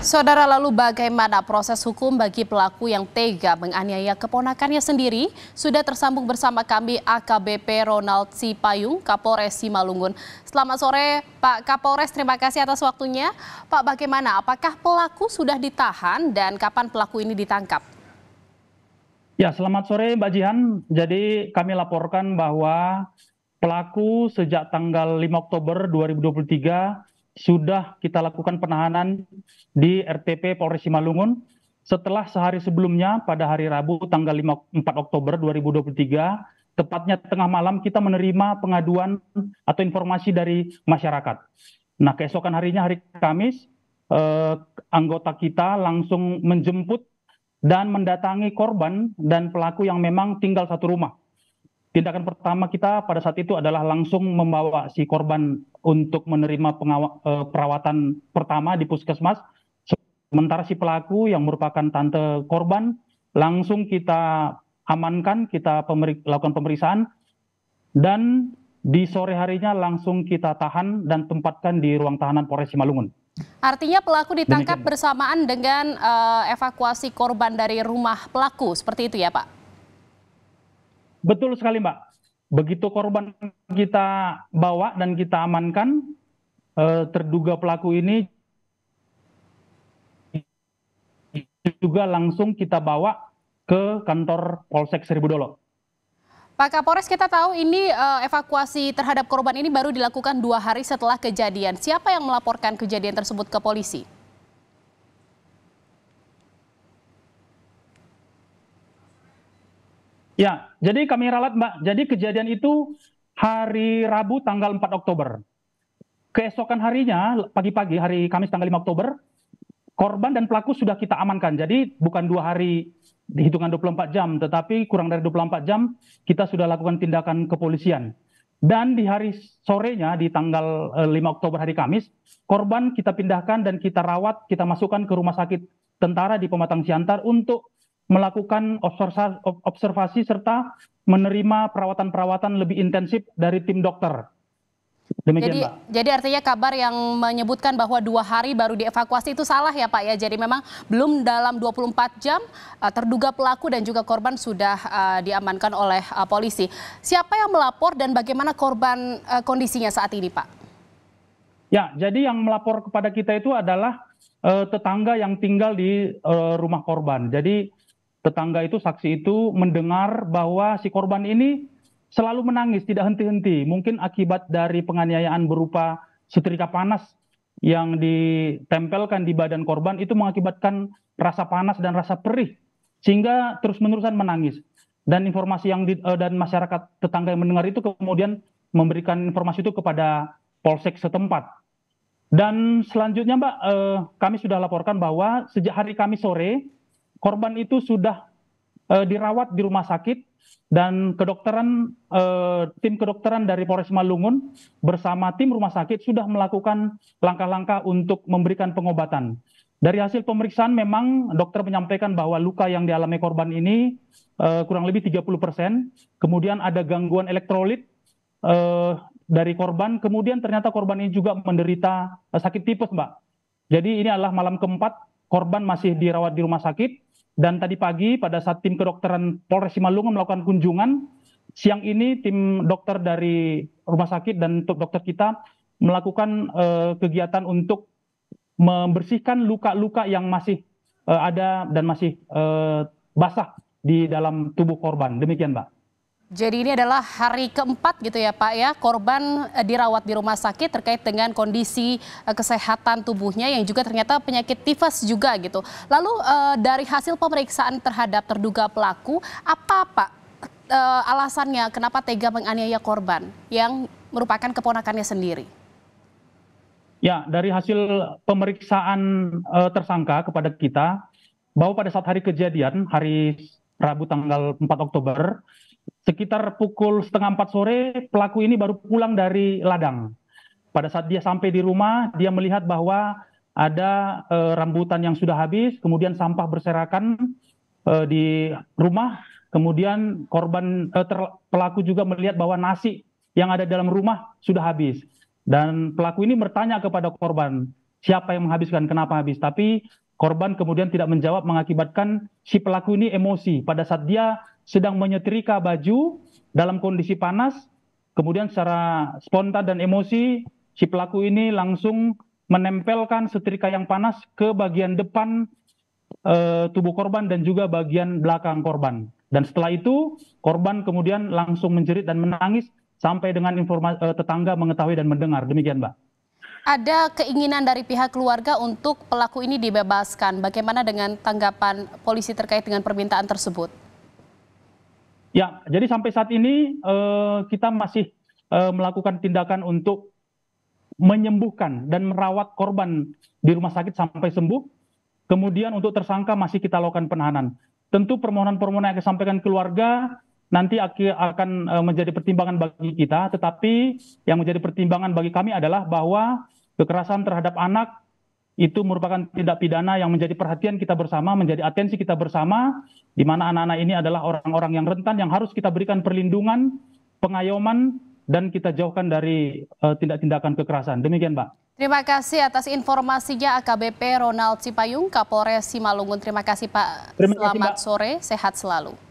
Saudara lalu bagaimana proses hukum bagi pelaku yang tega menganiaya keponakannya sendiri? Sudah tersambung bersama kami AKBP Ronald Sipayung, Kapolres Simalungun. Selamat sore Pak Kapolres, terima kasih atas waktunya. Pak bagaimana, apakah pelaku sudah ditahan dan kapan pelaku ini ditangkap? Ya, selamat sore Mbak Jihan. Jadi kami laporkan bahwa pelaku sejak tanggal 5 Oktober 2023 sudah kita lakukan penahanan di RTP Polres Simalungun setelah sehari sebelumnya pada hari Rabu tanggal 4 Oktober 2023 tepatnya tengah malam kita menerima pengaduan atau informasi dari masyarakat. Nah, keesokan harinya hari Kamis eh, anggota kita langsung menjemput dan mendatangi korban dan pelaku yang memang tinggal satu rumah tindakan pertama kita pada saat itu adalah langsung membawa si korban untuk menerima eh, perawatan pertama di puskesmas. Sementara si pelaku yang merupakan tante korban langsung kita amankan, kita pemeri, lakukan pemeriksaan dan di sore harinya langsung kita tahan dan tempatkan di ruang tahanan Polres Simalungun. Artinya pelaku ditangkap Demikian. bersamaan dengan uh, evakuasi korban dari rumah pelaku, seperti itu ya Pak? Betul sekali Mbak. Begitu korban kita bawa dan kita amankan, eh, terduga pelaku ini juga langsung kita bawa ke kantor Polsek Seribudolo. Pak Kapolres kita tahu ini eh, evakuasi terhadap korban ini baru dilakukan dua hari setelah kejadian. Siapa yang melaporkan kejadian tersebut ke polisi? Ya, jadi kami ralat Mbak. Jadi kejadian itu hari Rabu tanggal 4 Oktober. Keesokan harinya, pagi-pagi hari Kamis tanggal 5 Oktober, korban dan pelaku sudah kita amankan. Jadi bukan dua hari dihitungan 24 jam, tetapi kurang dari 24 jam kita sudah lakukan tindakan kepolisian. Dan di hari sorenya, di tanggal 5 eh, Oktober hari Kamis, korban kita pindahkan dan kita rawat, kita masukkan ke rumah sakit tentara di Pematang Siantar untuk melakukan observasi serta menerima perawatan-perawatan lebih intensif dari tim dokter. Demikian, jadi, jadi artinya kabar yang menyebutkan bahwa dua hari baru dievakuasi itu salah ya Pak ya. Jadi memang belum dalam 24 jam eh, terduga pelaku dan juga korban sudah eh, diamankan oleh eh, polisi. Siapa yang melapor dan bagaimana korban kondisinya saat ini Pak? Ya, jadi yang melapor kepada kita itu adalah tetangga yang tinggal di rumah korban. Jadi tetangga itu saksi itu mendengar bahwa si korban ini selalu menangis tidak henti-henti mungkin akibat dari penganiayaan berupa setrika panas yang ditempelkan di badan korban itu mengakibatkan rasa panas dan rasa perih sehingga terus-menerusan menangis dan informasi yang di, eh, dan masyarakat tetangga yang mendengar itu kemudian memberikan informasi itu kepada polsek setempat dan selanjutnya Mbak eh, kami sudah laporkan bahwa sejak hari Kamis sore korban itu sudah e, dirawat di rumah sakit dan kedokteran e, tim kedokteran dari Polres Malungun bersama tim rumah sakit sudah melakukan langkah-langkah untuk memberikan pengobatan. Dari hasil pemeriksaan memang dokter menyampaikan bahwa luka yang dialami korban ini e, kurang lebih 30%, kemudian ada gangguan elektrolit e, dari korban, kemudian ternyata korban ini juga menderita sakit tipes, Mbak. Jadi ini adalah malam keempat korban masih dirawat di rumah sakit dan tadi pagi pada saat tim kedokteran Polres Simalungun melakukan kunjungan, siang ini tim dokter dari rumah sakit dan dokter kita melakukan uh, kegiatan untuk membersihkan luka-luka yang masih uh, ada dan masih uh, basah di dalam tubuh korban. Demikian, Mbak. Jadi ini adalah hari keempat gitu ya Pak ya, korban eh, dirawat di rumah sakit terkait dengan kondisi eh, kesehatan tubuhnya yang juga ternyata penyakit tifus juga gitu. Lalu eh, dari hasil pemeriksaan terhadap terduga pelaku, apa Pak alasannya kenapa tega menganiaya korban yang merupakan keponakannya sendiri? Ya, dari hasil pemeriksaan tersangka kepada kita, bahwa pada saat hari kejadian, hari Rabu tanggal 4 Oktober, Sekitar pukul setengah empat sore, pelaku ini baru pulang dari ladang. Pada saat dia sampai di rumah, dia melihat bahwa ada e, rambutan yang sudah habis, kemudian sampah berserakan e, di rumah, kemudian korban e, ter, pelaku juga melihat bahwa nasi yang ada dalam rumah sudah habis. Dan pelaku ini bertanya kepada korban, siapa yang menghabiskan, kenapa habis. Tapi korban kemudian tidak menjawab mengakibatkan si pelaku ini emosi. Pada saat dia sedang menyetrika baju dalam kondisi panas, kemudian secara spontan dan emosi si pelaku ini langsung menempelkan setrika yang panas ke bagian depan e, tubuh korban dan juga bagian belakang korban. Dan setelah itu korban kemudian langsung menjerit dan menangis sampai dengan informasi e, eh, tetangga mengetahui dan mendengar. Demikian, Mbak. Ada keinginan dari pihak keluarga untuk pelaku ini dibebaskan. Bagaimana dengan tanggapan polisi terkait dengan permintaan tersebut? Ya, jadi sampai saat ini uh, kita masih uh, melakukan tindakan untuk menyembuhkan dan merawat korban di rumah sakit sampai sembuh. Kemudian untuk tersangka masih kita lakukan penahanan. Tentu permohonan-permohonan yang disampaikan keluarga nanti akan eh, menjadi pertimbangan bagi kita, tetapi yang menjadi pertimbangan bagi kami adalah bahwa kekerasan terhadap anak itu merupakan tindak pidana yang menjadi perhatian kita bersama, menjadi atensi kita bersama, di mana anak-anak ini adalah orang-orang yang rentan yang harus kita berikan perlindungan, pengayoman, dan kita jauhkan dari uh, tindak-tindakan kekerasan. Demikian, Pak. Terima kasih atas informasinya AKBP Ronald Cipayung, Kapolres Simalungun. Terima kasih, Pak. Terima kasih, Selamat sore, sehat selalu.